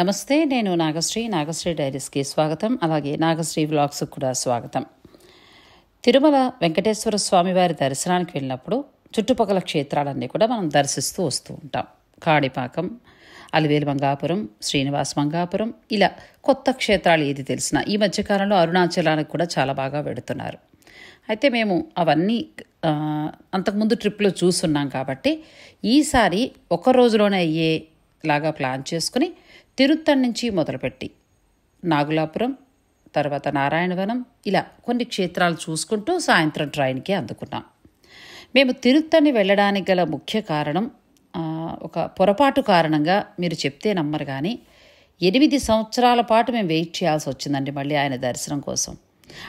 నమస్తే నేను నాగశ్రీ నాగశ్రీ డైరీస్కి స్వాగతం అలాగే నాగశ్రీ వ్లాగ్స్కి కూడా స్వాగతం తిరుమల వెంకటేశ్వర స్వామివారి దర్శనానికి వెళ్ళినప్పుడు చుట్టుపక్కల క్షేత్రాలన్నీ కూడా మనం దర్శిస్తూ వస్తూ ఉంటాం కాణిపాకం అలివేలు మంగాపురం శ్రీనివాస్ మంగాపురం ఇలా కొత్త క్షేత్రాలు ఏది తెలిసినా ఈ మధ్యకాలంలో అరుణాచలానికి కూడా చాలా బాగా వెడుతున్నారు అయితే మేము అవన్నీ అంతకుముందు ట్రిప్లో చూసున్నాం కాబట్టి ఈసారి ఒక రోజులోనే అయ్యేలాగా ప్లాన్ చేసుకుని తిరుత్తణ్ నుంచి మొదలుపెట్టి నాగులాపురం తర్వాత నారాయణవనం ఇలా కొన్ని క్షేత్రాలు చూసుకుంటూ సాయంత్రం ట్రైన్కి అందుకున్నాం మేము తిరుత్తని వెళ్ళడానికి గల ముఖ్య కారణం ఒక పొరపాటు కారణంగా మీరు చెప్తే నమ్మరు కానీ ఎనిమిది సంవత్సరాల పాటు మేము వెయిట్ చేయాల్సి వచ్చిందండి మళ్ళీ ఆయన దర్శనం కోసం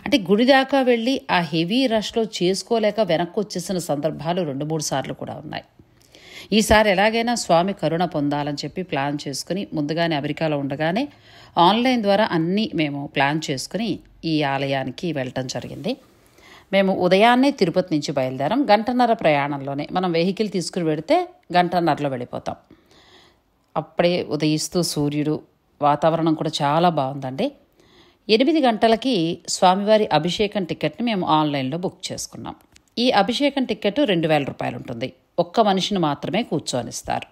అంటే గుడి దాకా వెళ్ళి ఆ హెవీ రష్లో చేసుకోలేక వెనక్కి వచ్చేసిన సందర్భాలు రెండు మూడు సార్లు కూడా ఉన్నాయి ఈసారి ఎలాగైనా స్వామి కరుణ పొందాలని చెప్పి ప్లాన్ చేసుకుని ముందుగానే అమెరికాలో ఉండగానే ఆన్లైన్ ద్వారా అన్నీ మేము ప్లాన్ చేసుకుని ఈ ఆలయానికి వెళ్ళటం జరిగింది మేము ఉదయాన్నే తిరుపతి నుంచి బయలుదేరాం గంటన్నర ప్రయాణంలోనే మనం వెహికల్ తీసుకుని పెడితే గంటన్నరలో వెళ్ళిపోతాం అప్పుడే ఉదయిస్తూ సూర్యుడు వాతావరణం కూడా చాలా బాగుందండి ఎనిమిది గంటలకి స్వామివారి అభిషేకం టికెట్ని మేము ఆన్లైన్లో బుక్ చేసుకున్నాం ఈ అభిషేకం టికెట్ రెండు వేల రూపాయలు ఉంటుంది ఒక్క మనిషిని మాత్రమే కూర్చోనిస్తారు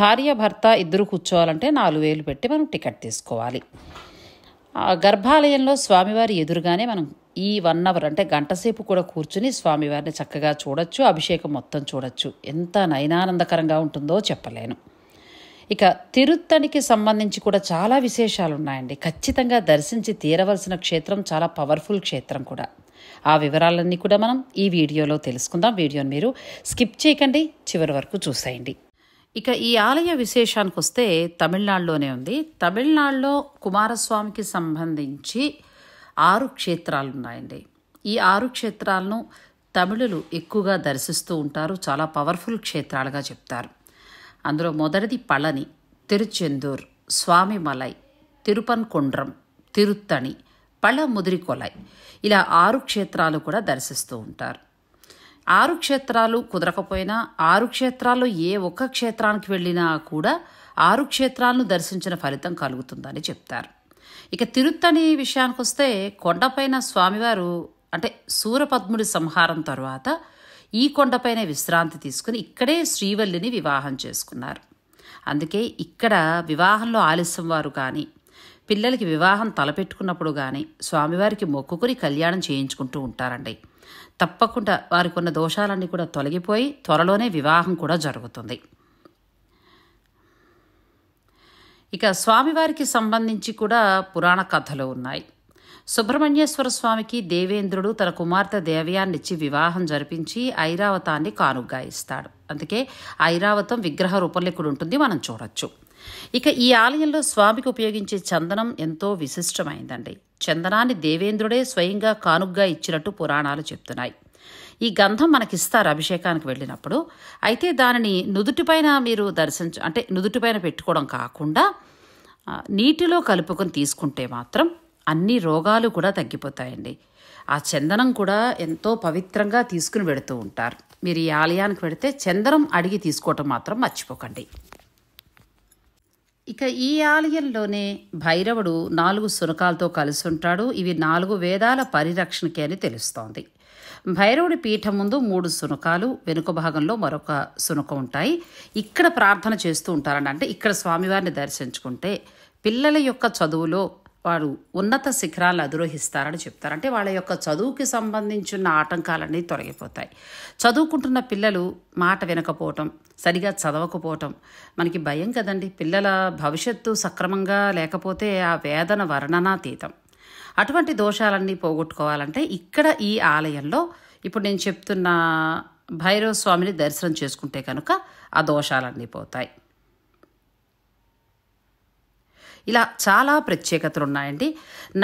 భార్య భర్త ఇద్దరు కూర్చోవాలంటే నాలుగు వేలు పెట్టి మనం టికెట్ తీసుకోవాలి గర్భాలయంలో స్వామివారి ఎదురుగానే మనం ఈ వన్ అవర్ అంటే గంటసేపు కూడా కూర్చుని స్వామివారిని చక్కగా చూడొచ్చు అభిషేకం మొత్తం చూడొచ్చు ఎంత నయనానందకరంగా ఉంటుందో చెప్పలేను ఇక తిరుత్తణికి సంబంధించి కూడా చాలా విశేషాలు ఉన్నాయండి ఖచ్చితంగా దర్శించి తీరవలసిన క్షేత్రం చాలా పవర్ఫుల్ క్షేత్రం కూడా ఆ వివరాలన్నీ కూడా మనం ఈ వీడియోలో తెలుసుకుందాం వీడియోని మీరు స్కిప్ చేయకండి చివరి వరకు చూసేయండి ఇక ఈ ఆలయ విశేషానికి వస్తే తమిళనాడులోనే ఉంది తమిళనాడులో కుమారస్వామికి సంబంధించి ఆరు క్షేత్రాలు ఉన్నాయండి ఈ ఆరు క్షేత్రాలను తమిళులు ఎక్కువగా దర్శిస్తూ ఉంటారు చాలా పవర్ఫుల్ క్షేత్రాలుగా చెప్తారు అందులో మొదటిది పళని తిరుచెందూర్ స్వామిమలై తిరుపన్కొండ్రం తిరుత్తణి పళ్ళ ముదిరి కొలాయి ఇలా ఆరు క్షేత్రాలు కూడా దర్శిస్తూ ఉంటారు ఆరు క్షేత్రాలు కుదరకపోయినా ఆరు క్షేత్రాల్లో ఏ ఒక్క క్షేత్రానికి వెళ్ళినా కూడా ఆరు క్షేత్రాలను దర్శించిన ఫలితం కలుగుతుందని చెప్తారు ఇక తిరుత్తని విషయానికి వస్తే కొండపైన స్వామివారు అంటే సూరపద్ముడి సంహారం తర్వాత ఈ కొండపైన విశ్రాంతి తీసుకుని ఇక్కడే శ్రీవల్లిని వివాహం చేసుకున్నారు అందుకే ఇక్కడ వివాహంలో ఆలస్యం వారు కానీ పిల్లలకి వివాహం తలపెట్టుకున్నప్పుడు కానీ స్వామివారికి మొక్కుకుని కళ్యాణం చేయించుకుంటూ ఉంటారండి తప్పకుండా వారికి ఉన్న దోషాలన్నీ కూడా తొలగిపోయి త్వరలోనే వివాహం కూడా జరుగుతుంది ఇక స్వామివారికి సంబంధించి కూడా పురాణ కథలు ఉన్నాయి సుబ్రహ్మణ్యేశ్వర స్వామికి దేవేంద్రుడు తన కుమార్తె దేవయాన్నిచ్చి వివాహం జరిపించి ఐరావతాన్ని కానుగ్గా ఇస్తాడు అందుకే ఐరావతం విగ్రహ రూపలేకుడు ఉంటుంది మనం చూడొచ్చు ఇక ఈ ఆలయంలో స్వామికి ఉపయోగించే చందనం ఎంతో విశిష్టమైందండి చందనాన్ని దేవేంద్రుడే స్వయంగా కానుగ్గా ఇచ్చినట్టు పురాణాలు చెప్తున్నాయి ఈ గంధం మనకిస్తారు అభిషేకానికి వెళ్ళినప్పుడు అయితే దానిని నుదుటిపైన మీరు దర్శించ అంటే నుదుటిపైన పెట్టుకోవడం కాకుండా నీటిలో కలుపుకొని తీసుకుంటే మాత్రం అన్ని రోగాలు కూడా తగ్గిపోతాయండి ఆ చందనం కూడా ఎంతో పవిత్రంగా తీసుకుని పెడుతూ ఉంటారు మీరు ఈ ఆలయానికి పెడితే చందనం అడిగి తీసుకోవటం మాత్రం మర్చిపోకండి ఇక ఈ ఆలయంలోనే భైరవుడు నాలుగు శునకాలతో కలిసి ఉంటాడు ఇవి నాలుగు వేదాల పరిరక్షణకే అని తెలుస్తోంది భైరవుడి పీఠం ముందు మూడు శునకాలు వెనుక భాగంలో మరొక శునక ఉంటాయి ఇక్కడ ప్రార్థన చేస్తూ ఉంటారంటే అంటే ఇక్కడ స్వామివారిని దర్శించుకుంటే పిల్లల యొక్క చదువులో వారు ఉన్నత శిఖరాలు అధిరోహిస్తారని చెప్తారు అంటే వాళ్ళ యొక్క చదువుకి సంబంధించిన ఆటంకాలన్నీ తొలగిపోతాయి చదువుకుంటున్న పిల్లలు మాట వినకపోవటం సరిగా చదవకపోవటం మనకి భయం కదండి పిల్లల భవిష్యత్తు సక్రమంగా లేకపోతే ఆ వేదన వర్ణనాతీతం అటువంటి దోషాలన్నీ పోగొట్టుకోవాలంటే ఇక్కడ ఈ ఆలయంలో ఇప్పుడు నేను చెప్తున్న భైరవ స్వామిని దర్శనం చేసుకుంటే కనుక ఆ దోషాలన్నీ పోతాయి ఇలా చాలా ప్రత్యేకతలు ఉన్నాయండి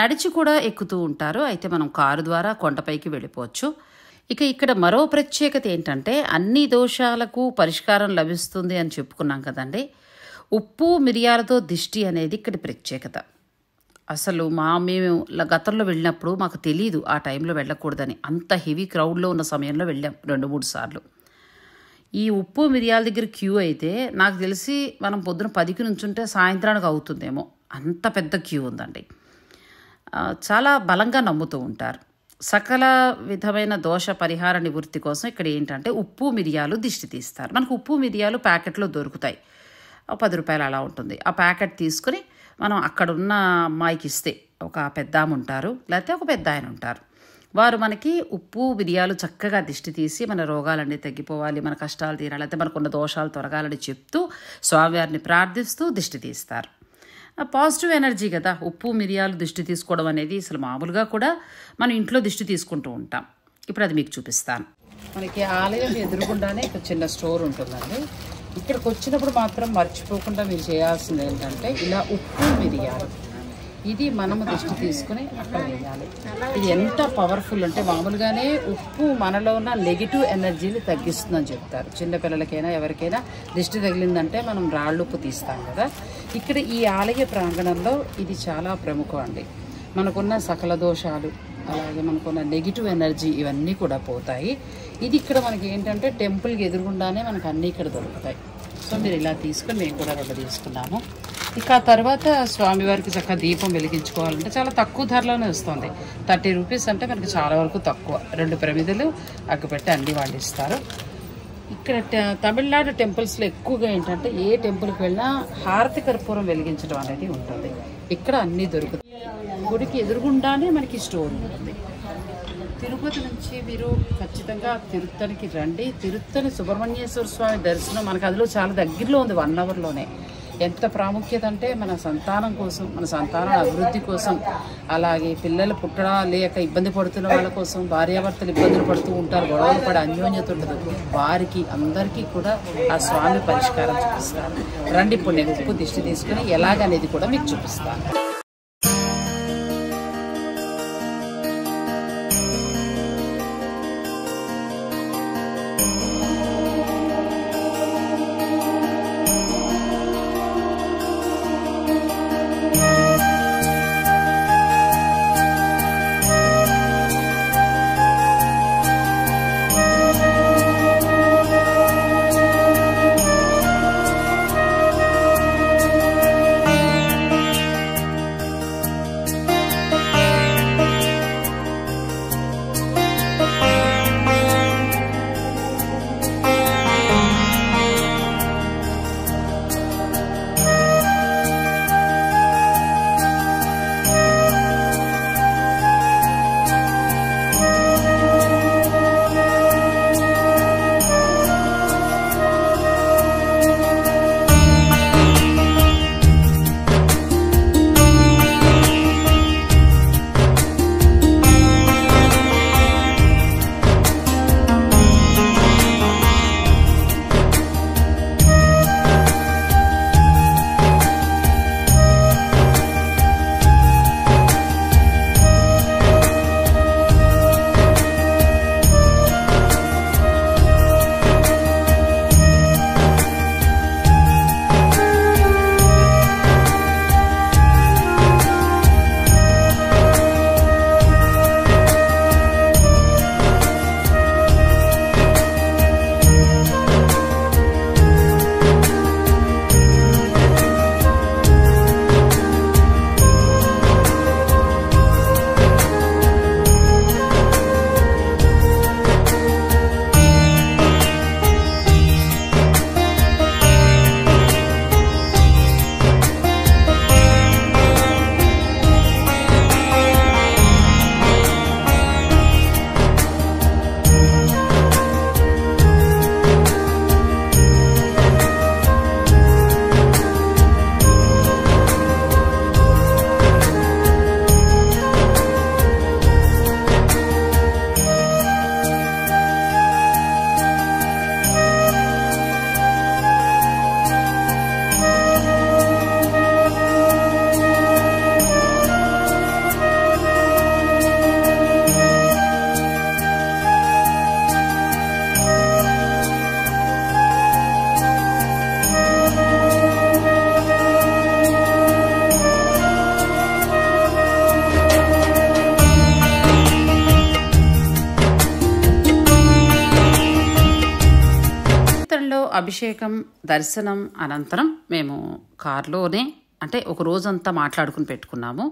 నడిచి కూడా ఎక్కుతూ ఉంటారు అయితే మనం కారు ద్వారా కొండపైకి వెళ్ళిపోవచ్చు ఇక ఇక్కడ మరో ప్రత్యేకత ఏంటంటే అన్ని దోషాలకు పరిష్కారం లభిస్తుంది అని చెప్పుకున్నాం కదండి ఉప్పు మిరియాలతో దిష్టి అనేది ఇక్కడ ప్రత్యేకత అసలు మా మేము గతంలో వెళ్ళినప్పుడు మాకు తెలియదు ఆ టైంలో వెళ్ళకూడదని అంత హెవీ క్రౌడ్లో ఉన్న సమయంలో వెళ్ళాం రెండు మూడు సార్లు ఈ ఉప్పు మిరియాల దగ్గర క్యూ అయితే నాకు తెలిసి మనం పొద్దున పదికి నుంచుంటే సాయంత్రానికి అవుతుందేమో అంత పెద్ద క్యూ ఉందండి చాలా బలంగా నమ్ముతూ ఉంటారు సకల విధమైన దోష పరిహార నివృత్తి కోసం ఇక్కడ ఏంటంటే ఉప్పు మిరియాలు దిష్టి తీస్తారు మనకు ఉప్పు మిరియాలు ప్యాకెట్లో దొరుకుతాయి పది రూపాయలు అలా ఉంటుంది ఆ ప్యాకెట్ తీసుకుని మనం అక్కడున్న అమ్మాయికి ఇస్తే ఒక పెద్ద ఉంటారు లేకపోతే ఒక పెద్ద ఆయన ఉంటారు వారు మనకి ఉప్పు మిరియాలు చక్కగా దిష్టి తీసి మన రోగాలన్నీ తగ్గిపోవాలి మన కష్టాలు తీరాలి అయితే మనకున్న దోషాలు తొరగాలని చెప్తూ స్వామివారిని ప్రార్థిస్తూ దిష్టి తీస్తారు పాజిటివ్ ఎనర్జీ కదా ఉప్పు మిరియాలు దిష్టి తీసుకోవడం అనేది అసలు మామూలుగా కూడా మనం ఇంట్లో దిష్టి తీసుకుంటూ ఉంటాం ఇప్పుడు అది మీకు చూపిస్తాను మనకి ఆలయం ఎదురుకుండానే ఒక చిన్న స్టోర్ ఉంటుందండి ఇక్కడికి వచ్చినప్పుడు మాత్రం మర్చిపోకుండా మీరు చేయాల్సింది ఏంటంటే ఇలా ఉప్పు మిరియాలు ఇది మనము దృష్టి తీసుకుని అక్కడ వేయాలి ఇది ఎంత పవర్ఫుల్ అంటే మామూలుగానే ఉప్పు మనలో ఉన్న నెగిటివ్ ఎనర్జీని తగ్గిస్తుందని చెప్తారు చిన్నపిల్లలకైనా ఎవరికైనా దృష్టి తగిలిందంటే మనం రాళ్ళు ఉప్పు తీస్తాం కదా ఇక్కడ ఈ ఆలయ ప్రాంగణంలో ఇది చాలా ప్రముఖం అండి మనకున్న సకల దోషాలు అలాగే మనకున్న నెగిటివ్ ఎనర్జీ ఇవన్నీ కూడా పోతాయి ఇది ఇక్కడ మనకి ఏంటంటే టెంపుల్కి ఎదురుగుండానే మనకు అన్నీ ఇక్కడ దొరుకుతాయి సో మీరు ఇలా తీసుకొని మేము కూడా రెండు తీసుకున్నాము ఇక ఆ తర్వాత స్వామివారికి చక్కగా దీపం వెలిగించుకోవాలంటే చాలా తక్కువ ధరలోనే వస్తుంది థర్టీ రూపీస్ అంటే మనకి చాలా వరకు తక్కువ రెండు ప్రమిదలు అగ్గిపెట్టి అన్ని వాళ్ళు ఇస్తారు ఇక్కడ తమిళనాడు టెంపుల్స్లో ఎక్కువగా ఏంటంటే ఏ టెంపుల్కి వెళ్ళినా హారతి కర్పూరం వెలిగించడం అనేది ఉంటుంది ఇక్కడ అన్నీ దొరుకుతాయి గుడికి ఎదురుగుండానే మనకి స్టోర్ ఉంటుంది తిరుపతి నుంచి మీరు ఖచ్చితంగా తిరుత్తనికి రండి తిరుత్తని సుబ్రహ్మణ్యేశ్వర స్వామి దర్శనం మనకు అదిలో చాలా దగ్గరలో ఉంది వన్ అవర్లోనే ఎంత ప్రాముఖ్యత అంటే మన సంతానం కోసం మన సంతానం అభివృద్ధి కోసం అలాగే పిల్లలు పుట్టడా లేక ఇబ్బంది పడుతున్న వాళ్ళ కోసం భార్యాభర్తలు ఇబ్బందులు పడుతూ ఉంటారు గొడవలు పడే అన్యోన్యత ఉంటుంది వారికి అందరికీ కూడా ఆ స్వామి పరిష్కారం చూపిస్తారు రండి ఇప్పుడు నేను ఎక్కువ దిష్టి తీసుకుని ఎలాగనేది కూడా మీకు చూపిస్తాను అభిషేకం దర్శనం అనంతరం మేము కారులోనే అంటే ఒక రోజంతా మాట్లాడుకుని పెట్టుకున్నాము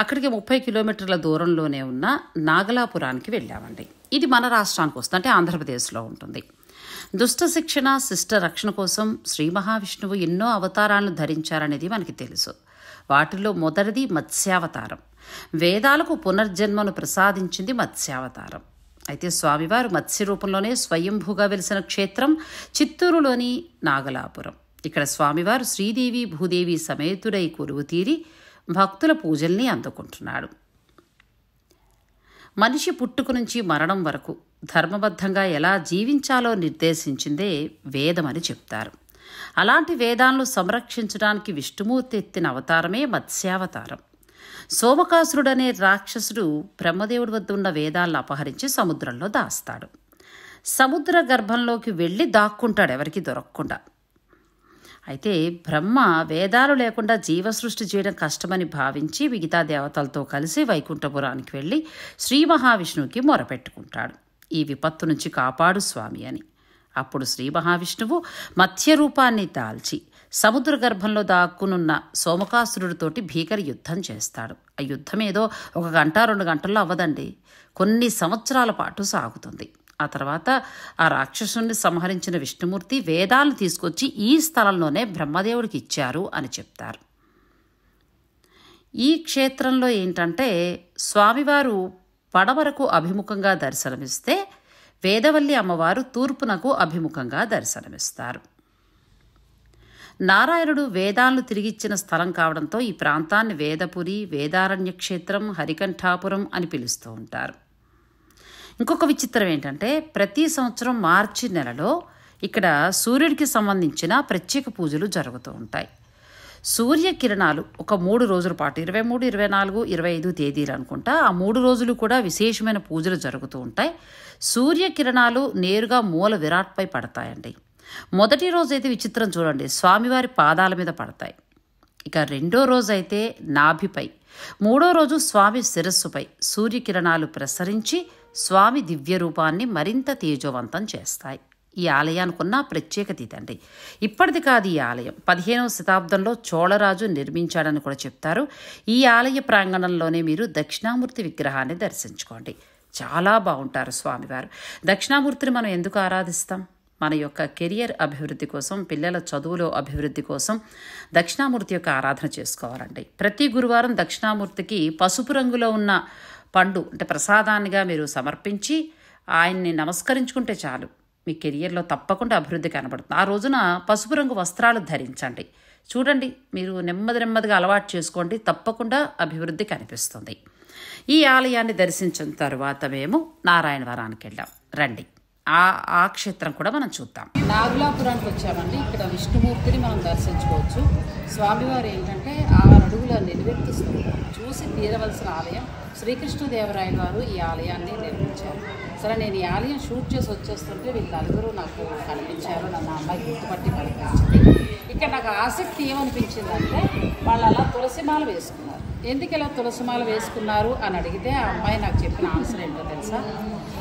అక్కడికి ముప్పై కిలోమీటర్ల దూరంలోనే ఉన్న నాగలాపురానికి వెళ్ళామండి ఇది మన రాష్ట్రానికి వస్తుంది అంటే ఆంధ్రప్రదేశ్లో ఉంటుంది దుష్ట శిక్షణ శిష్ట రక్షణ కోసం శ్రీ మహావిష్ణువు ఎన్నో అవతారాలను ధరించారనేది మనకి తెలుసు వాటిలో మొదటిది మత్స్యావతారం వేదాలకు పునర్జన్మను ప్రసాదించింది మత్స్యావతారం అయితే స్వామివారు మత్స్య రూపంలోనే స్వయంభూగా వెలిసిన క్షేత్రం చిత్తూరులోని నాగలాపురం ఇక్కడ స్వామివారు శ్రీదేవి భూదేవి సమేతుడై కొలువు తీరి భక్తుల పూజల్ని అందుకుంటున్నాడు మనిషి పుట్టుకు నుంచి మరణం వరకు ధర్మబద్ధంగా ఎలా జీవించాలో నిర్దేశించిందే వేదమని చెప్తారు అలాంటి వేదాలను సంరక్షించడానికి విష్ణుమూర్తి ఎత్తిన అవతారమే మత్స్యావతారం సోమకాసురుడనే రాక్షసుడు బ్రహ్మదేవుడి వద్ద ఉన్న వేదాలను అపహరించి సముద్రంలో దాస్తాడు సముద్ర గర్భంలోకి వెళ్ళి దాక్కుంటాడు ఎవరికి దొరకకుండా అయితే బ్రహ్మ వేదాలు లేకుండా జీవసృష్టి చేయడం కష్టమని భావించి మిగతా దేవతలతో కలిసి వైకుంఠపురానికి వెళ్ళి శ్రీ మహావిష్ణువుకి మొరపెట్టుకుంటాడు ఈ విపత్తు నుంచి కాపాడు స్వామి అని అప్పుడు శ్రీ మహావిష్ణువు మత్స్య రూపాన్ని దాల్చి సముద్ర గర్భంలో దాక్కునున్న సోమకాసురుడితోటి భీకర యుద్ధం చేస్తాడు ఆ యుద్ధం ఏదో ఒక గంట రెండు గంటల్లో అవ్వదండి కొన్ని సంవత్సరాల పాటు సాగుతుంది ఆ తర్వాత ఆ రాక్షసుని సంహరించిన విష్ణుమూర్తి వేదాలను తీసుకొచ్చి ఈ స్థలంలోనే బ్రహ్మదేవుడికి ఇచ్చారు అని చెప్తారు ఈ క్షేత్రంలో ఏంటంటే స్వామివారు పడవరకు అభిముఖంగా దర్శనమిస్తే వేదవల్లి అమ్మవారు తూర్పునకు అభిముఖంగా దర్శనమిస్తారు నారాయణుడు వేదాలను తిరిగిచ్చిన స్థలం కావడంతో ఈ ప్రాంతాన్ని వేదపురి వేదారణ్య క్షేత్రం హరికంఠాపురం అని పిలుస్తూ ఉంటారు ఇంకొక విచిత్రం ఏంటంటే ప్రతి సంవత్సరం మార్చి నెలలో ఇక్కడ సూర్యుడికి సంబంధించిన ప్రత్యేక పూజలు జరుగుతూ ఉంటాయి సూర్యకిరణాలు ఒక మూడు రోజుల పాటు ఇరవై మూడు ఇరవై నాలుగు ఇరవై ఐదు తేదీలు అనుకుంటా ఆ మూడు రోజులు కూడా విశేషమైన పూజలు జరుగుతూ ఉంటాయి సూర్యకిరణాలు నేరుగా మూల విరాట్పై పడతాయండి మొదటి రోజైతే విచిత్రం చూడండి స్వామివారి పాదాల మీద పడతాయి ఇక రెండో రోజైతే నాభిపై మూడో రోజు స్వామి శిరస్సుపై సూర్యకిరణాలు ప్రసరించి స్వామి దివ్య రూపాన్ని మరింత తేజవంతం చేస్తాయి ఈ ఆలయానికి ఉన్న ప్రత్యేకత ఇదండి ఇప్పటిది కాదు ఈ ఆలయం పదిహేనవ శతాబ్దంలో చోళరాజు నిర్మించాడని కూడా చెప్తారు ఈ ఆలయ ప్రాంగణంలోనే మీరు దక్షిణామూర్తి విగ్రహాన్ని దర్శించుకోండి చాలా బాగుంటారు స్వామివారు దక్షిణామూర్తిని మనం ఎందుకు ఆరాధిస్తాం మన యొక్క కెరియర్ అభివృద్ధి కోసం పిల్లల చదువులో అభివృద్ధి కోసం దక్షిణామూర్తి యొక్క ఆరాధన చేసుకోవాలండి ప్రతి గురువారం దక్షిణామూర్తికి పసుపు రంగులో ఉన్న పండు అంటే ప్రసాదాన్నిగా మీరు సమర్పించి ఆయన్ని నమస్కరించుకుంటే చాలు మీ కెరియర్లో తప్పకుండా అభివృద్ధి కనబడుతుంది ఆ రోజున పసుపు రంగు వస్త్రాలు ధరించండి చూడండి మీరు నెమ్మది నెమ్మదిగా అలవాటు చేసుకోండి తప్పకుండా అభివృద్ధి కనిపిస్తుంది ఈ ఆలయాన్ని దర్శించిన తర్వాత మేము నారాయణవరానికి వెళ్ళాం రండి ఆ ఆ క్షేత్రం కూడా మనం చూద్దాం నాగులాపురానికి వచ్చామండి ఇక్కడ విష్ణుమూర్తిని మనం దర్శించుకోవచ్చు స్వామివారు ఏంటంటే ఆ అడుగుల నిలువెత్తు చూసి తీరవలసిన ఆలయం శ్రీకృష్ణదేవరాయ గారు ఈ ఆలయాన్ని నిర్మించారు సరే నేను ఈ ఆలయం షూట్ చేసి వచ్చేస్తుంటే వీళ్ళు నలుగురు నాకు కనిపించారు నన్ను అమ్మాయి గుర్తుపట్టి కనిపించింది ఇక్కడ నాకు ఆసక్తి ఏమనిపించిందంటే వాళ్ళు అలా తులసిమాల వేసుకున్నారు ఎందుకు ఇలా తులసిమాల వేసుకున్నారు అని అడిగితే ఆ అమ్మాయి నాకు చెప్పిన ఆన్సర్ ఏంటో తెలుసా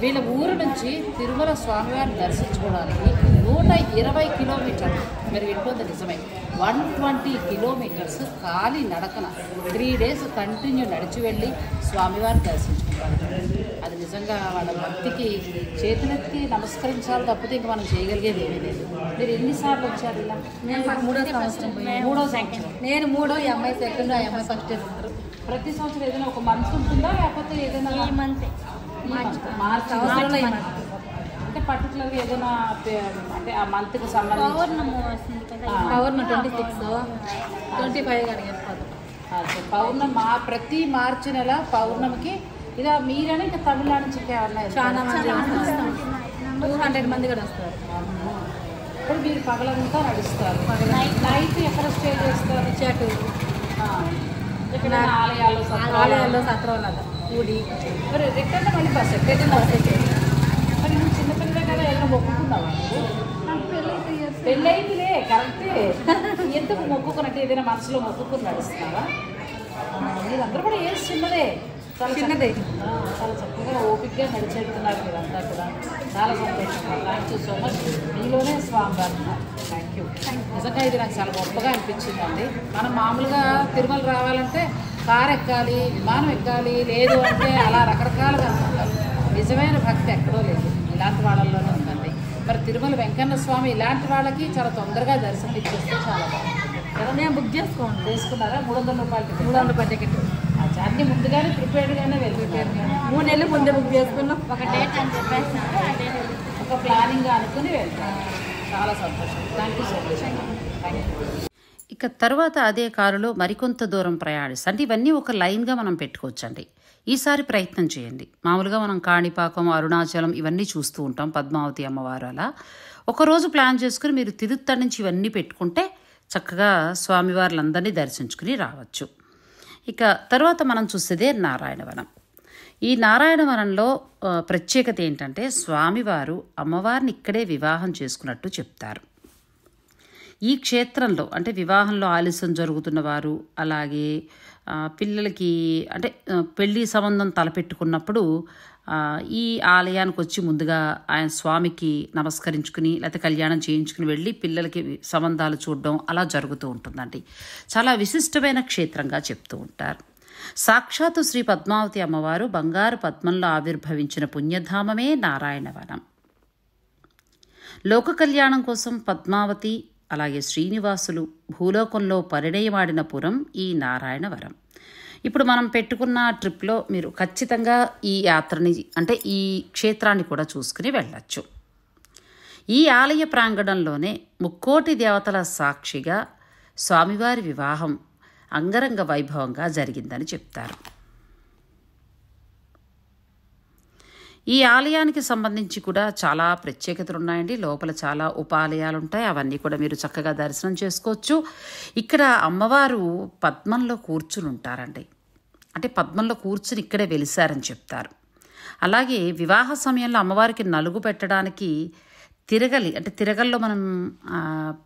వీళ్ళ ఊరు నుంచి తిరుమల స్వామివారిని దర్శించుకోవడానికి నూట ఇరవై కిలోమీటర్లు మీరు వింటుంది నిజమే వన్ ట్వంటీ కిలోమీటర్స్ ఖాళీ నడకన త్రీ డేస్ కంటిన్యూ నడిచి వెళ్ళి స్వామివారిని దర్శించుకుంటారు అది నిజంగా వాళ్ళ భక్తికి చేతులెత్తి నమస్కరించాలి తప్పితే ఇంకా మనం చేయగలిగేది ఏమీ లేదు మీరు ఎన్నిసార్లు వచ్చారు ఇలా మూడో సంవత్సరం మూడో సంవత్సరం నేను మూడో ఈ అమ్మాయి సెకండ్ ఆ అమ్మాయి ఫస్ట్ ఉంటారు ప్రతి సంవత్సరం ఏదైనా ఒక మంత్ ఉంటుందా లేకపోతే ఏదైనా మార్చ్ సంవత్సరంలో అంటే పర్టికులర్గా ఏదైనా అంటే ఆ మంత్కి సంబంధించి పౌర్ణమి ట్వంటీ ట్వంటీ ఫైవ్ మా ప్రతి మార్చి నెల పౌర్ణమికి ఇక మీరైనా ఇంకా తమిళనాడు నుంచి ఇంకేమన్నా చాలా మంది టూ హండ్రెడ్ మంది కూడా వస్తారు ఇప్పుడు మీరు పగలంతా నడుస్తారు నైట్ ఎక్కడ స్టే చేస్తారు చెట్టు ఆలయాల్లో సత్రం మరి మరి పెళ్ళైందిలే కరెక్టే ఎందుకు మొక్కుకున్నట్టు ఏదైనా మనసులో మొక్కుకుని నడుస్తున్నావా అందరూ కూడా ఏం చిన్నదే చిన్నదే చాలా చక్కగా ఓపిక్గా నడిచేస్తున్నారు అంతా కూడా చాలా సంతోషం థ్యాంక్ యూ సో మచ్ మీలోనే స్వామి థ్యాంక్ యూ నిజంగా ఇది నాకు చాలా గొప్పగా అనిపించిందండి మనం మామూలుగా తిరుమల రావాలంటే కారు ఎక్కాలి విమానం ఎక్కాలి లేదు అంటే అలా రకరకాలుగా అనుకుంటారు నిజమైన భక్తి ఎక్కడో లేదు ఇలాంటి వాళ్ళల్లోనే ఉందండి మరి తిరుమల వెంకన్న స్వామి ఇలాంటి వాళ్ళకి చాలా తొందరగా దర్శనం ఇచ్చేస్తే చాలా బాగుంటుంది నేను బుక్ చేసుకోండి చేసుకున్నారా మూడు వందల రూపాయలు మూడు వందల రూపాయలు ముందుగానే ప్రిపేర్డ్గానే మూడు నెలలు ముందే బుక్ చేసుకున్నాం ఒక డేట్ అని చెప్పేసి ఒక ప్లానింగ్ అనుకుని వెళ్తాను చాలా సంతోషం థ్యాంక్ యూ సో మచ్ ఇక తర్వాత అదే కారులో మరికొంత దూరం ప్రయాణిస్తాం ఇవన్నీ ఒక లైన్గా మనం పెట్టుకోవచ్చండి ఈసారి ప్రయత్నం చేయండి మామూలుగా మనం కాణిపాకం అరుణాచలం ఇవన్నీ చూస్తూ ఉంటాం పద్మావతి అమ్మవారు అలా ఒకరోజు ప్లాన్ చేసుకుని మీరు తిరుత్తడి నుంచి ఇవన్నీ పెట్టుకుంటే చక్కగా స్వామివార్లందరినీ దర్శించుకుని రావచ్చు ఇక తర్వాత మనం చూసేదే నారాయణవనం ఈ నారాయణవనంలో ప్రత్యేకత ఏంటంటే స్వామివారు అమ్మవారిని ఇక్కడే వివాహం చేసుకున్నట్టు చెప్తారు ఈ క్షేత్రంలో అంటే వివాహంలో ఆలస్యం జరుగుతున్న వారు అలాగే పిల్లలకి అంటే పెళ్ళి సంబంధం తలపెట్టుకున్నప్పుడు ఈ ఆలయానికి వచ్చి ముందుగా ఆయన స్వామికి నమస్కరించుకుని లేకపోతే కళ్యాణం చేయించుకుని వెళ్ళి పిల్లలకి సంబంధాలు చూడడం అలా జరుగుతూ ఉంటుందండి చాలా విశిష్టమైన క్షేత్రంగా చెప్తూ ఉంటారు సాక్షాత్తు శ్రీ పద్మావతి అమ్మవారు బంగారు పద్మంలో ఆవిర్భవించిన పుణ్యధామమే నారాయణవనం లోక కళ్యాణం కోసం పద్మావతి అలాగే శ్రీనివాసులు భూలోకంలో పరిణయమాడిన పురం ఈ నారాయణవరం ఇప్పుడు మనం పెట్టుకున్న ట్రిప్లో మీరు ఖచ్చితంగా ఈ యాత్రని అంటే ఈ క్షేత్రాన్ని కూడా చూసుకుని వెళ్ళచ్చు ఈ ఆలయ ప్రాంగణంలోనే ముక్కోటి దేవతల సాక్షిగా స్వామివారి వివాహం అంగరంగ వైభవంగా జరిగిందని చెప్తారు ఈ ఆలయానికి సంబంధించి కూడా చాలా ప్రత్యేకతలు ఉన్నాయండి లోపల చాలా ఉపాలయాలు ఉంటాయి అవన్నీ కూడా మీరు చక్కగా దర్శనం చేసుకోవచ్చు ఇక్కడ అమ్మవారు పద్మంలో కూర్చుని ఉంటారండి అంటే పద్మంలో కూర్చుని ఇక్కడే వెలిశారని చెప్తారు అలాగే వివాహ సమయంలో అమ్మవారికి నలుగు పెట్టడానికి తిరగలి అంటే తిరగల్లో మనం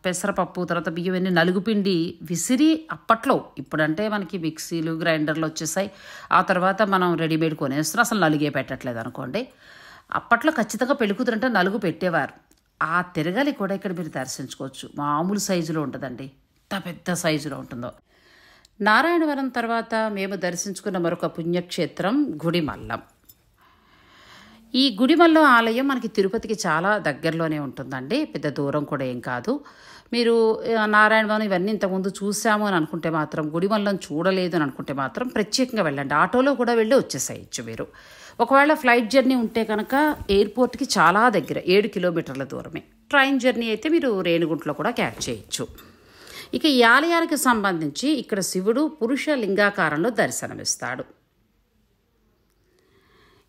పెసరపప్పు తర్వాత బియ్యం అన్ని నలుగుపిండి విసిరి అప్పట్లో ఇప్పుడంటే మనకి మిక్సీలు గ్రైండర్లు వచ్చేసాయి ఆ తర్వాత మనం రెడీమేడ్ కొనేస్తున్నాం అసలు నలుగే పెట్టట్లేదు అనుకోండి అప్పట్లో ఖచ్చితంగా పెళ్ళికూతురంటే నలుగు పెట్టేవారు ఆ తిరగలి కూడా ఇక్కడ మీరు దర్శించుకోవచ్చు మామూలు సైజులో ఉంటుందండి ఎంత పెద్ద సైజులో ఉంటుందో నారాయణవరం తర్వాత మేము దర్శించుకున్న మరొక పుణ్యక్షేత్రం గుడిమల్లం ఈ గుడిమల్లో ఆలయం మనకి తిరుపతికి చాలా దగ్గరలోనే ఉంటుందండి పెద్ద దూరం కూడా ఏం కాదు మీరు నారాయణవనం ఇవన్నీ ఇంతకుముందు చూసాము అని అనుకుంటే మాత్రం గుడిమల్లను చూడలేదు అని అనుకుంటే మాత్రం ప్రత్యేకంగా వెళ్ళండి ఆటోలో కూడా వెళ్ళి వచ్చేసేయచ్చు మీరు ఒకవేళ ఫ్లైట్ జర్నీ ఉంటే కనుక ఎయిర్పోర్ట్కి చాలా దగ్గర ఏడు కిలోమీటర్ల దూరమే ట్రైన్ జర్నీ అయితే మీరు రేణిగుంటలో కూడా క్యాచ్ చేయొచ్చు ఇక ఈ ఆలయానికి సంబంధించి ఇక్కడ శివుడు పురుష లింగాకారంలో దర్శనమిస్తాడు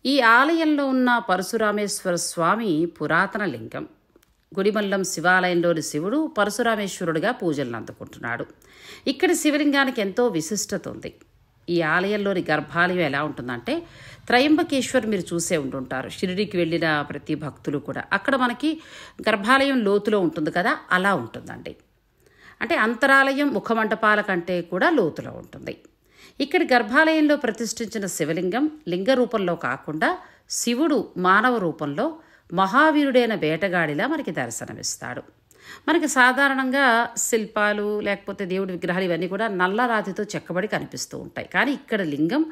ఈ ఆలయంలో ఉన్న పరశురామేశ్వర స్వామి పురాతన లింగం గుడిమల్లం శివాలయంలోని శివుడు పరశురామేశ్వరుడుగా పూజలను అందుకుంటున్నాడు ఇక్కడి శివలింగానికి ఎంతో విశిష్టత ఉంది ఈ ఆలయంలోని గర్భాలయం ఎలా ఉంటుందంటే త్రయంబకేశ్వర్ మీరు చూసే ఉంటుంటారు షిరిడికి వెళ్ళిన ప్రతి భక్తులు కూడా అక్కడ మనకి గర్భాలయం లోతులో ఉంటుంది కదా అలా ఉంటుందండి అంటే అంతరాలయం ముఖమంటపాల కంటే కూడా లోతులో ఉంటుంది ఇక్కడ గర్భాలయంలో ప్రతిష్ఠించిన శివలింగం లింగ రూపంలో కాకుండా శివుడు మానవ రూపంలో మహావీరుడైన వేటగాడిలా మనకి దర్శనమిస్తాడు మనకి సాధారణంగా శిల్పాలు లేకపోతే దేవుడి విగ్రహాలు ఇవన్నీ కూడా నల్ల రాతితో చెక్కబడి కనిపిస్తూ ఉంటాయి కానీ ఇక్కడ లింగం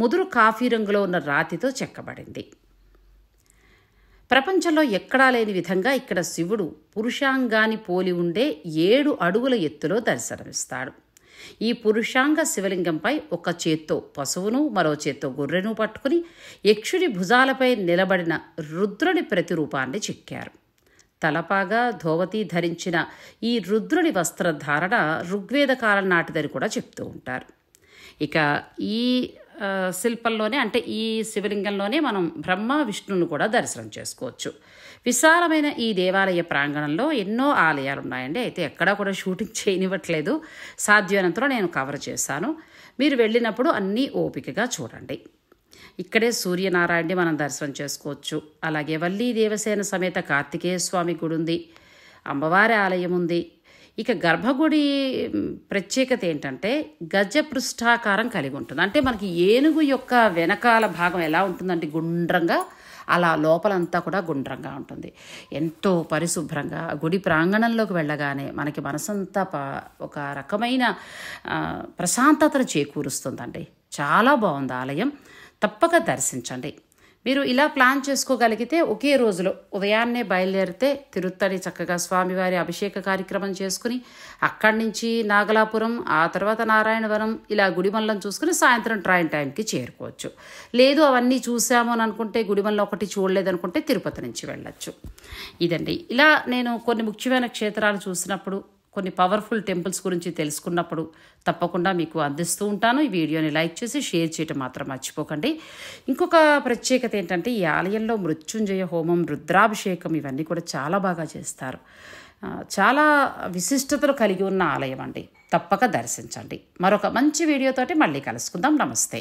ముదురు కాఫీ రంగులో ఉన్న రాతితో చెక్కబడింది ప్రపంచంలో ఎక్కడా లేని విధంగా ఇక్కడ శివుడు పురుషాంగాన్ని పోలి ఉండే ఏడు అడుగుల ఎత్తులో దర్శనమిస్తాడు ఈ పురుషాంగ శివలింగంపై ఒక చేత్తో పశువును మరో చేత్తో గొర్రెను పట్టుకుని యక్షుని భుజాలపై నిలబడిన రుద్రుని ప్రతిరూపాన్ని చెక్కారు తలపాగా ధోవతి ధరించిన ఈ రుద్రుని వస్త్రధారణ ఋగ్వేద కాలం నాటిదని కూడా చెప్తూ ఉంటారు ఇక ఈ శిల్పంలోనే అంటే ఈ శివలింగంలోనే మనం బ్రహ్మ విష్ణువును కూడా దర్శనం చేసుకోవచ్చు విశాలమైన ఈ దేవాలయ ప్రాంగణంలో ఎన్నో ఆలయాలు ఉన్నాయండి అయితే ఎక్కడా కూడా షూటింగ్ చేయనివ్వట్లేదు సాధ్యమైనంతలో నేను కవర్ చేశాను మీరు వెళ్ళినప్పుడు అన్నీ ఓపికగా చూడండి ఇక్కడే సూర్యనారాయణని మనం దర్శనం చేసుకోవచ్చు అలాగే వల్లీ దేవసేన సమేత కార్తికేయ స్వామి గుడి ఉంది అమ్మవారి ఆలయం ఉంది ఇక గర్భగుడి ప్రత్యేకత ఏంటంటే గజపృష్ఠాకారం కలిగి ఉంటుంది అంటే మనకి ఏనుగు యొక్క వెనకాల భాగం ఎలా ఉంటుందంటే గుండ్రంగా అలా లోపలంతా కూడా గుండ్రంగా ఉంటుంది ఎంతో పరిశుభ్రంగా గుడి ప్రాంగణంలోకి వెళ్ళగానే మనకి మనసంతా ఒక రకమైన ప్రశాంతతను చేకూరుస్తుందండి చాలా బాగుంది ఆలయం తప్పక దర్శించండి మీరు ఇలా ప్లాన్ చేసుకోగలిగితే ఒకే రోజులో ఉదయాన్నే బయలుదేరితే తిరుత్తడి చక్కగా స్వామివారి అభిషేక కార్యక్రమం చేసుకుని అక్కడి నుంచి నాగలాపురం ఆ తర్వాత నారాయణవరం ఇలా గుడిమల్లం చూసుకుని సాయంత్రం ట్రైన్ టైంకి చేరుకోవచ్చు లేదు అవన్నీ చూసాము అని అనుకుంటే గుడిమల్లం ఒకటి చూడలేదనుకుంటే తిరుపతి నుంచి వెళ్ళచ్చు ఇదండి ఇలా నేను కొన్ని ముఖ్యమైన క్షేత్రాలు చూసినప్పుడు కొన్ని పవర్ఫుల్ టెంపుల్స్ గురించి తెలుసుకున్నప్పుడు తప్పకుండా మీకు అందిస్తూ ఉంటాను ఈ వీడియోని లైక్ చేసి షేర్ చేయటం మాత్రం మర్చిపోకండి ఇంకొక ప్రత్యేకత ఏంటంటే ఈ ఆలయంలో మృత్యుంజయ హోమం రుద్రాభిషేకం ఇవన్నీ కూడా చాలా బాగా చేస్తారు చాలా విశిష్టతలు కలిగి ఉన్న ఆలయం అండి తప్పక దర్శించండి మరొక మంచి వీడియోతోటి మళ్ళీ కలుసుకుందాం నమస్తే